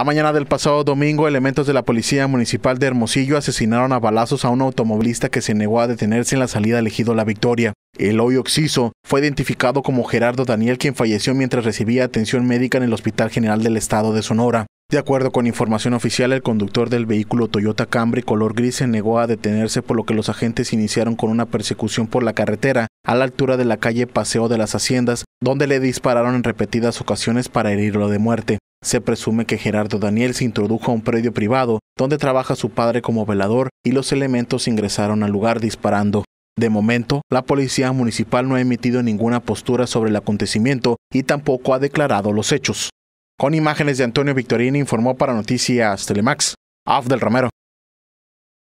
La mañana del pasado domingo, elementos de la Policía Municipal de Hermosillo asesinaron a balazos a un automovilista que se negó a detenerse en la salida elegido La Victoria. El hoy occiso fue identificado como Gerardo Daniel, quien falleció mientras recibía atención médica en el Hospital General del Estado de Sonora. De acuerdo con información oficial, el conductor del vehículo Toyota Camry color gris se negó a detenerse, por lo que los agentes iniciaron con una persecución por la carretera a la altura de la calle Paseo de las Haciendas, donde le dispararon en repetidas ocasiones para herirlo de muerte. Se presume que Gerardo Daniel se introdujo a un predio privado donde trabaja su padre como velador y los elementos ingresaron al lugar disparando. De momento, la policía municipal no ha emitido ninguna postura sobre el acontecimiento y tampoco ha declarado los hechos. Con imágenes de Antonio Victorini, informó para Noticias Telemax, Afdel Romero.